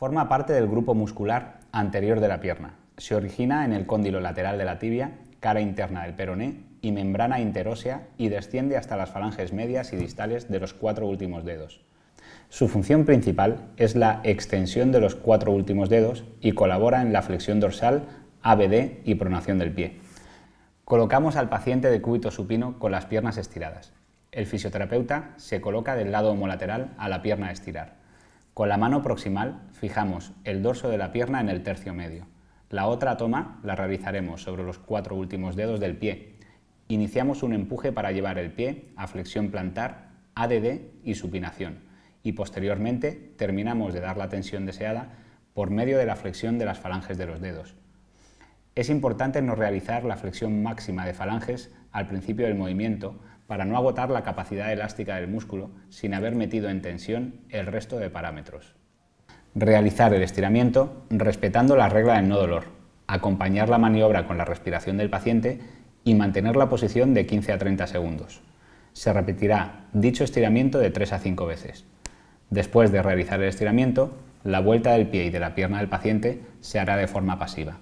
Forma parte del grupo muscular anterior de la pierna. Se origina en el cóndilo lateral de la tibia, cara interna del peroné y membrana interósea y desciende hasta las falanges medias y distales de los cuatro últimos dedos. Su función principal es la extensión de los cuatro últimos dedos y colabora en la flexión dorsal, ABD y pronación del pie. Colocamos al paciente de cúbito supino con las piernas estiradas. El fisioterapeuta se coloca del lado homolateral a la pierna a estirar. Con la mano proximal fijamos el dorso de la pierna en el tercio medio. La otra toma la realizaremos sobre los cuatro últimos dedos del pie. Iniciamos un empuje para llevar el pie a flexión plantar, ADD y supinación. Y posteriormente terminamos de dar la tensión deseada por medio de la flexión de las falanges de los dedos. Es importante no realizar la flexión máxima de falanges al principio del movimiento para no agotar la capacidad elástica del músculo sin haber metido en tensión el resto de parámetros. Realizar el estiramiento respetando la regla del no dolor, acompañar la maniobra con la respiración del paciente y mantener la posición de 15 a 30 segundos. Se repetirá dicho estiramiento de 3 a 5 veces. Después de realizar el estiramiento, la vuelta del pie y de la pierna del paciente se hará de forma pasiva.